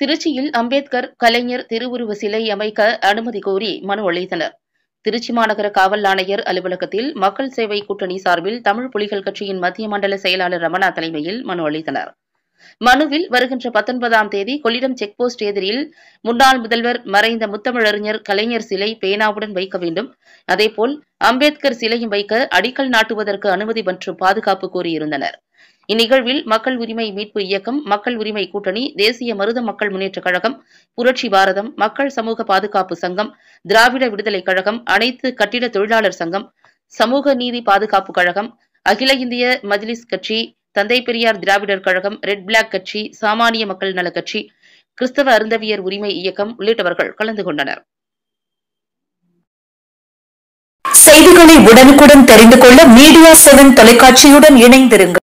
திருச்சியில் அம்பேத்கர் கலைஞர் திருவுருவ சிலை அமைக்க அனுமதி கோரி மனு அளித்தனர் திருச்சி மாநகர காவல் ஆணையர் அலுவலகத்தில் மக்கள் சேவை கூட்டணி சார்பில் தமிழ் புலிகள் கட்சியின் மத்திய மண்டல செயலாளர் ரமணா தலைமையில் மனு அளித்தனர் மனுவில் வருகின்ற பத்தொன்பதாம் தேதி கொள்ளிடம் செக்போஸ்ட் எதிரில் முன்னாள் முதல்வர் மறைந்த முத்தமிழறிஞர் கலைஞர் சிலை பேனாவுடன் வைக்க வேண்டும் அதேபோல் அம்பேத்கர் சிலையும் வைக்க அடிக்கல் நாட்டுவதற்கு அனுமதி மற்றும் பாதுகாப்பு கோரியிருந்தனர் இந்நிகழ்வில் மக்கள் உரிமை மீட்பு இயக்கம் மக்கள் உரிமை கூட்டணி தேசிய மருத மக்கள் முன்னேற்றக் கழகம் புரட்சி பாரதம் மக்கள் சமூக பாதுகாப்பு சங்கம் திராவிட விடுதலைக் கழகம் அனைத்து கட்டிட தொழிலாளர் சங்கம் சமூக நீதி பாதுகாப்பு கழகம் அகில இந்திய மஜ்லிஸ் கட்சி தந்தை பெரியார் திராவிடர் கழகம் ரெட் பிளாக் கட்சி சாமானிய மக்கள் நல கட்சி கிறிஸ்தவ அருந்தவியர் உரிமை இயக்கம் உள்ளிட்டவர்கள் கலந்து கொண்டனர் செய்திகளை உடனுக்குடன் தெரிந்து கொள்ள மீடியா செவன் தொலைக்காட்சியுடன் இணைந்திருங்கள்